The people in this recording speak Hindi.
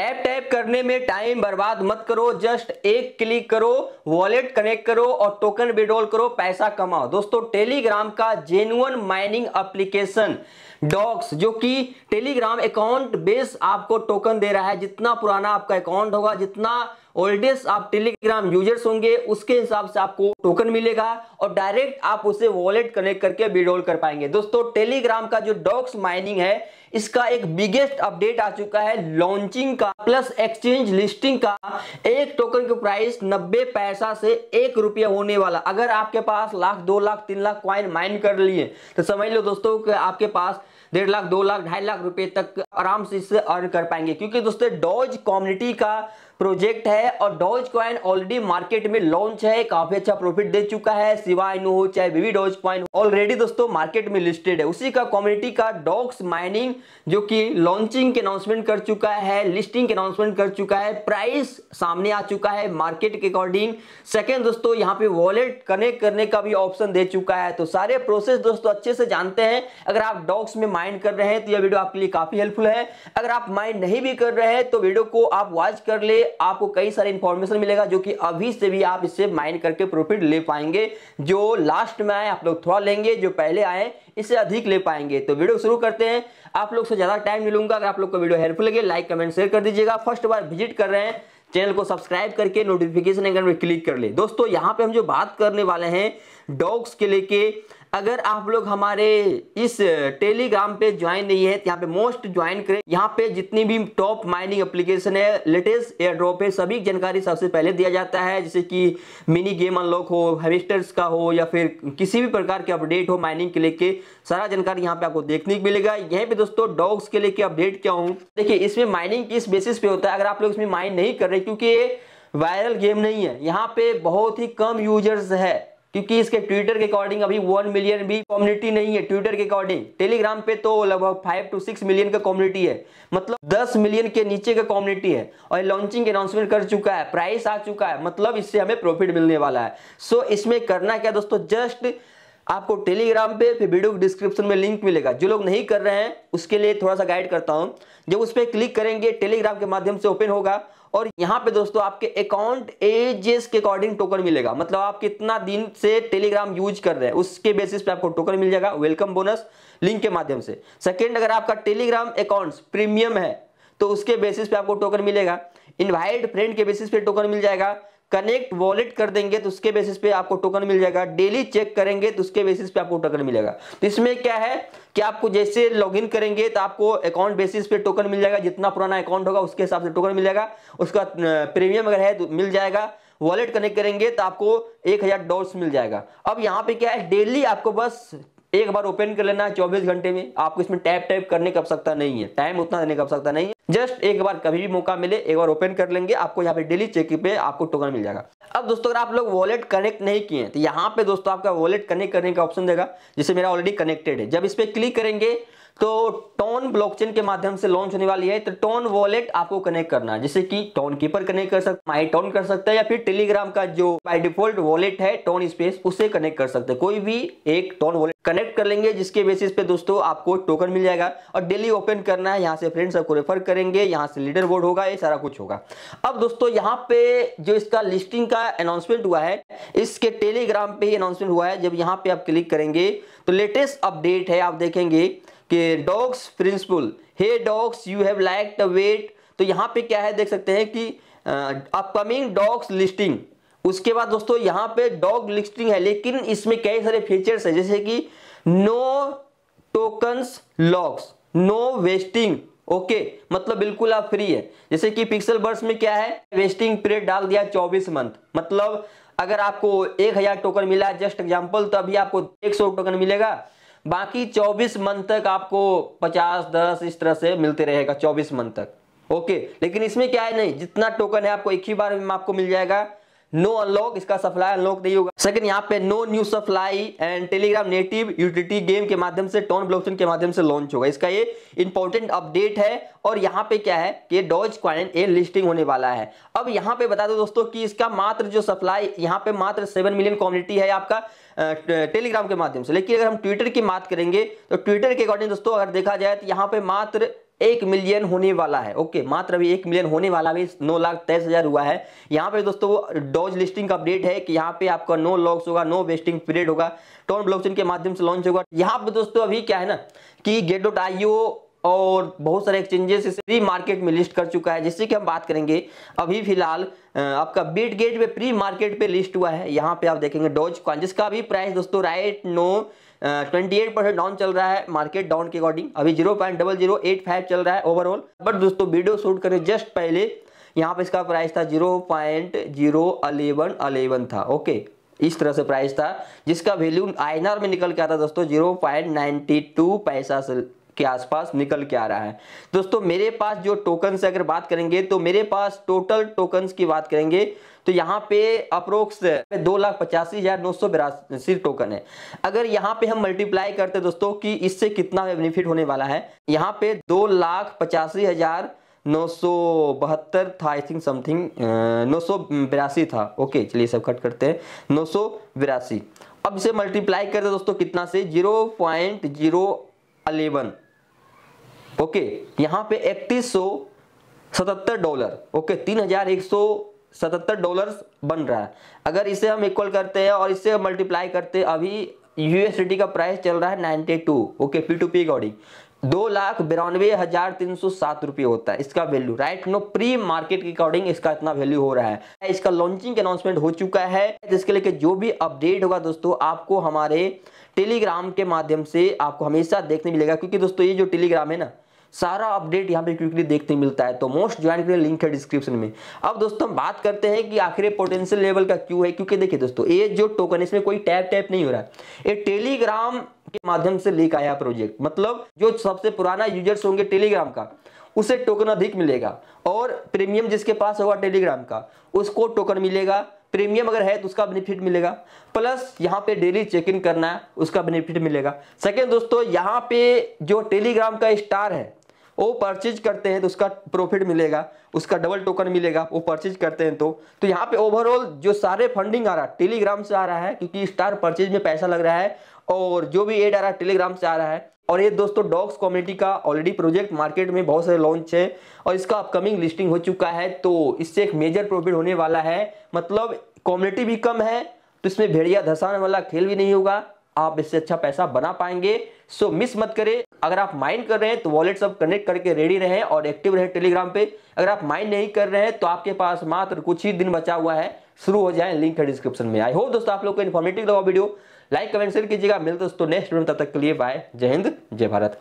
टैप टैप करने में टाइम बर्बाद मत करो जस्ट एक क्लिक करो वॉलेट कनेक्ट करो और टोकन विड्रॉल करो पैसा कमाओ दोस्तों टेलीग्राम का जेन्युन माइनिंग एप्लीकेशन डॉक्स जो कि टेलीग्राम अकाउंट बेस आपको टोकन दे रहा है जितना पुराना आपका अकाउंट होगा जितना ओल्डेस्ट आप टेलीग्राम यूजर्स होंगे उसके हिसाब से आपको टोकन मिलेगा और डायरेक्ट आप उसे वॉलेट कनेक्ट करके विड्रॉल कर पाएंगे दोस्तों टेलीग्राम का जो डॉक्स माइनिंग है इसका एक बिगेस्ट अपडेट आ चुका है लॉन्चिंग का प्लस एक्सचेंज लिस्टिंग का एक टोकन की प्राइस नब्बे पैसा से एक रुपया होने वाला अगर आपके पास लाख दो लाख तीन लाख क्वाइन माइन कर लिए तो समझ लो दोस्तों आपके पास डेढ़ लाख दो लाख ढाई लाख रुपए तक आराम से इससे अर्न कर पाएंगे क्योंकि दोस्तों डॉज कम्युनिटी का प्रोजेक्ट है और डॉज क्वाइन ऑलरेडी मार्केट में लॉन्च है काफी अच्छा प्रॉफिट दे चुका है सिवाय नो हो चाहे बीवी डॉज क्वाइन ऑलरेडी दोस्तों मार्केट में लिस्टेड है उसी का कम्युनिटी का डॉक्स माइनिंग जो कि लॉन्चिंग के अनाउंसमेंट कर चुका है लिस्टिंग के अनाउंसमेंट कर चुका है प्राइस सामने आ चुका है मार्केट के अकॉर्डिंग सेकेंड दोस्तों यहाँ पे वॉलेट कनेक्ट करने का भी ऑप्शन दे चुका है तो सारे प्रोसेस दोस्तों अच्छे से जानते हैं अगर आप डॉक्स में माइन कर रहे हैं तो यह वीडियो आपके लिए काफी हेल्पफुल है अगर आप माइन नहीं भी कर रहे हैं तो वीडियो को आप वॉच कर ले आपको कई सारे इंफॉर्मेशन मिलेगा जो कि अभी से भी आप इससे माइंड करके प्रॉफिट ले पाएंगे जो लास्ट में आए आप लोग थोड़ा लेंगे जो पहले आए इससे अधिक ले पाएंगे तो वीडियो शुरू करते हैं आप लोग से ज़्यादा टाइम नहीं लूंगा अगर आप लोग को वीडियो हेल्पफुल लगे लाइक कमेंट शेयर कर दीजिएगा फर्स्ट बार विजिट कर रहे हैं चैनल को सब्सक्राइब करके नोटिफिकेशन आइकन पर क्लिक कर ले दोस्तों यहाँ पे हम जो बात करने वाले हैं डॉग्स के लेके अगर आप लोग हमारे इस टेलीग्राम पे ज्वाइन नहीं है तो यहाँ पे मोस्ट ज्वाइन करें यहाँ पे जितनी भी टॉप माइनिंग एप्लीकेशन है लेटेस्ट एयर ड्रॉप है सभी जानकारी सबसे पहले दिया जाता है जैसे कि मिनी गेम अनलॉक हो हेविस्टर्स का हो या फिर किसी भी प्रकार के अपडेट हो माइनिंग के लेके सारा जानकारी यहाँ पे आपको देखने को मिलेगा यहाँ पे दोस्तों डॉग्स के लेके अपडेट क्या हूँ देखिये इसमें माइनिंग किस बेसिस पे होता है अगर आप लोग इसमें माइन नहीं कर रहे क्योंकि वायरल गेम नहीं है यहाँ पे बहुत ही कम यूजर्स है क्योंकि इसके ट्विटर के अकॉर्डिंग अभी वन मिलियन भी कम्युनिटी नहीं है ट्विटर के अकॉर्डिंग टेलीग्राम पे तो लगभग फाइव टू सिक्स मिलियन का कम्युनिटी है मतलब दस मिलियन के नीचे का कम्युनिटी है और लॉन्चिंग अनाउंसमेंट कर चुका है प्राइस आ चुका है मतलब इससे हमें प्रॉफिट मिलने वाला है सो so, इसमें करना क्या दोस्तों जस्ट आपको टेलीग्राम पे फिर वीडियो डिस्क्रिप्शन में लिंक मिलेगा जो लोग नहीं कर रहे हैं उसके लिए थोड़ा सा गाइड करता हूं जब उस पर क्लिक करेंगे टेलीग्राम के माध्यम से ओपन होगा और यहाँ पे दोस्तों आपके अकाउंट एजेस के अकॉर्डिंग टोकन मिलेगा मतलब आप कितना दिन से टेलीग्राम यूज कर रहे हैं उसके बेसिस पे आपको टोकन मिल जाएगा वेलकम बोनस लिंक के माध्यम से सेकेंड अगर आपका टेलीग्राम अकाउंट्स प्रीमियम है तो उसके बेसिस पे आपको टोकन मिलेगा इनवाइट फ्रेंड के बेसिस पे टोकन मिल जाएगा कनेक्ट वॉलेट कर देंगे तो उसके बेसिस पे आपको टोकन मिल जाएगा डेली चेक करेंगे तो उसके बेसिस पे आपको टोकन मिलेगा तो इसमें क्या है कि आपको जैसे लॉगिन करेंगे तो आपको अकाउंट बेसिस पे टोकन मिल जाएगा जितना पुराना अकाउंट होगा उसके हिसाब से टोकन मिल जाएगा उसका प्रीमियम अगर है तो मिल जाएगा वॉलेट कनेक्ट करेंगे तो आपको एक हज़ार डॉल्स मिल जाएगा अब यहाँ पे क्या है डेली आपको बस एक बार ओपन कर लेना है चौबीस घंटे में आपको इसमें टैप टैप करने की आवश्यकता नहीं है टाइम उतना देने की आवश्यकता नहीं है जस्ट एक बार कभी भी मौका मिले एक बार ओपन कर लेंगे आपको यहाँ पे डेली चेक पे आपको टोकन मिल जाएगा अब दोस्तों अगर आप लोग वॉलेट कनेक्ट नहीं किए तो यहाँ पे दोस्तों आपका वॉलेट कनेक्ट करने का ऑप्शन देगा जिसे मेरा ऑलरेडी कनेक्टेड है जब इस पर क्लिक करेंगे तो टोन ब्लॉकचेन के माध्यम से लॉन्च होने वाली है तो टोन वॉलेट आपको कनेक्ट करना है जैसे कि टोन कीपर कनेक्ट कर सकते माई टोन कर सकते हैं या फिर टेलीग्राम का जो बाई डिफॉल्ट वॉलेट है टोन स्पेस उसे कनेक्ट कर सकते हैं कोई भी एक टोन वॉलेट कनेक्ट कर लेंगे जिसके बेसिस पे दोस्तों आपको टोकन मिल जाएगा और डेली ओपन करना है यहाँ से फ्रेंड्स आपको रेफर करेंगे यहाँ से लीडर बोर्ड होगा ये सारा कुछ होगा अब दोस्तों यहाँ पे जो इसका लिस्टिंग का अनाउंसमेंट हुआ है इसके टेलीग्राम पे ही अनाउंसमेंट हुआ है जब यहाँ पे आप क्लिक करेंगे तो लेटेस्ट अपडेट है आप देखेंगे कि dogs principle hey dogs you have like the wait तो यहाँ पे क्या है देख सकते हैं कि अपकमिंग डॉग्स लिस्टिंग उसके बाद दोस्तों यहाँ पे डॉग लिस्टिंग है लेकिन इसमें कई सारे फीचर्स हैं जैसे कि no tokens locks no vesting okay मतलब बिल्कुल आप फ्री है जैसे कि पिक्सल बर्स में क्या है वेस्टिंग पीरियड डाल दिया 24 मंथ मतलब अगर आपको 1000 टोकन मिला जस्ट एग्जांपल तो अभी आपको 100 टोकन मिलेगा बाकी 24 मंथ तक आपको 50 10 इस तरह से मिलते रहेगा 24 मंथ तक ओके लेकिन इसमें क्या है नहीं जितना टोकन है आपको एक ही बार आपको मिल जाएगा नो अनलॉक इसका सप्लाई अनलॉक नहीं होगा सेकंड यहाँ पे no new supply and Telegram native utility game के माध्यम से टॉन ब्लॉकचेन के माध्यम से लॉन्च होगा इसका ये इंपॉर्टेंट अपडेट है और यहाँ पे क्या है कि डॉज क्वाइन ए लिस्टिंग होने वाला है अब यहाँ पे बता दो दोस्तों कि इसका मात्र जो सप्लाई यहाँ पे मात्र सेवन मिलियन कम्युनिटी है आपका टेलीग्राम के माध्यम से लेकिन अगर हम ट्विटर की बात करेंगे तो ट्विटर के अकॉर्डिंग दोस्तों अगर देखा जाए तो यहाँ पे मात्र एक मिलियन होने वाला है ओके मात्र अभी एक मिलियन होने वाला भी नौ लाख तेईस हजार हुआ है यहाँ पे दोस्तों वो डॉज लिस्टिंग का अपडेट है कि यहाँ पे आपका नो लॉक्स होगा नो वेस्टिंग पीरियड होगा टोन ब्लॉकचेन के माध्यम से लॉन्च होगा यहाँ पे दोस्तों अभी क्या है ना कि गेट डॉट आईओ और बहुत सारे एक्सचेंजेस इसे प्री मार्केट में लिस्ट कर चुका है जिससे कि हम बात करेंगे अभी फिलहाल आपका बीट गेट पे प्री मार्केट पे लिस्ट हुआ है यहाँ पे आप देखेंगे डोज का जिसका अभी प्राइस दोस्तों right now twenty eight percent down चल रहा है मार्केट डाउन के अकॉर्डिंग अभी zero point double zero eight five चल रहा है ओवरऑल बट दोस्तों वीडियो शूट करें जस्ट पहले यहाँ पे इसका प्राइस था zero point zero eleven eleven था ओके इस तरह से प्राइस था जिसका वैल्यू आईएनआर में निकल के आता दोस्तों जीरो पॉइंट नाइन्टी टू पैसा से के आसपास निकल के आ रहा है दोस्तों मेरे पास जो टोकन से अगर बात करेंगे तो मेरे पास टोटल टोकन की बात करेंगे तो यहाँ पे अप्रोक्स दो लाख पचासी हजार नौ सौ बिरासी टोकन है अगर यहाँ पे हम मल्टीप्लाई करते हैं दोस्तों कि इससे कितना बेनिफिट होने वाला है यहाँ पे दो लाख पचासी हजार नौ सौ बहत्तर था आई थिंक समथिंग नौ सौ बिरासी था ओके चलिए सब कट करते हैं नौ सौ बिरासी अब इसे मल्टीप्लाई करते दोस्तों कितना से zero point zero eleven okay यहां पे इकतीस सौ सतहत्तर डॉलर ओके तीन हजार एक सौ सतहत्तर डॉलर बन रहा है अगर इसे हम इक्वल करते हैं और इसे मल्टीप्लाई करते हैं अभी यूएसडी का प्राइस चल रहा है ninety two okay P two P according दो लाख बिरानवे हजार तीन सौ सात रुपये होता है इसका value right now pre market के अकॉर्डिंग इसका इतना वैल्यू हो रहा है इसका लॉन्चिंग अनाउंसमेंट हो चुका है जिसके लेके जो भी अपडेट होगा दोस्तों आपको हमारे टेलीग्राम के माध्यम से आपको हमेशा देखने मिलेगा क्योंकि दोस्तों ये जो टेलीग्राम है ना सारा अपडेट यहाँ पे क्विकली देखने मिलता है तो मोस्ट ज्वाइन करने लिंक है डिस्क्रिप्शन में अब दोस्तों हम बात करते हैं कि आखिर पोटेंशियल लेवल का क्यों है क्योंकि देखिए दोस्तों ये जो टोकन है इसमें कोई टैप टैप नहीं हो रहा है ये टेलीग्राम के माध्यम से लेकर आया प्रोजेक्ट मतलब जो सबसे पुराना यूजर्स होंगे टेलीग्राम का उसे टोकन अधिक मिलेगा और प्रीमियम जिसके पास होगा टेलीग्राम का उसको टोकन मिलेगा प्रीमियम अगर है तो उसका बेनिफिट मिलेगा प्लस यहाँ पे डेली चेक इन करना है उसका बेनिफिट मिलेगा सेकेंड दोस्तों यहाँ पे जो टेलीग्राम का स्टार है वो परचेज करते हैं तो उसका प्रॉफिट मिलेगा उसका डबल टोकन मिलेगा वो परचेज करते हैं तो तो यहाँ पे ओवरऑल जो सारे फंडिंग आ रहा है टेलीग्राम से आ रहा है क्योंकि स्टार परचेज में पैसा लग रहा है और जो भी एड आ रहा है टेलीग्राम से आ रहा है और ये दोस्तों डॉग्स कम्युनिटी का ऑलरेडी प्रोजेक्ट मार्केट में बहुत सारे लॉन्च है और इसका अपकमिंग लिस्टिंग हो चुका है तो इससे एक मेजर प्रॉफिट होने वाला है मतलब कम्युनिटी भी कम है तो इसमें भेड़िया धसाने वाला खेल भी नहीं होगा आप इससे अच्छा पैसा बना पाएंगे सो so, मिस मत करें अगर आप माइंड कर रहे हैं तो वॉलेट सब कनेक्ट करके रेडी रहें और एक्टिव रहें टेलीग्राम पे अगर आप माइंड नहीं कर रहे हैं तो आपके पास मात्र कुछ ही दिन बचा हुआ है शुरू हो जाए लिंक है डिस्क्रिप्शन में आई होप दोस्तों आप लोग को इन्फॉर्मेटिव लगा वीडियो लाइक कमेंट शेयर कीजिएगा मिलते दोस्तों नेक्स्ट वीडियो तब तक के लिए बाय जय हिंद जय भारत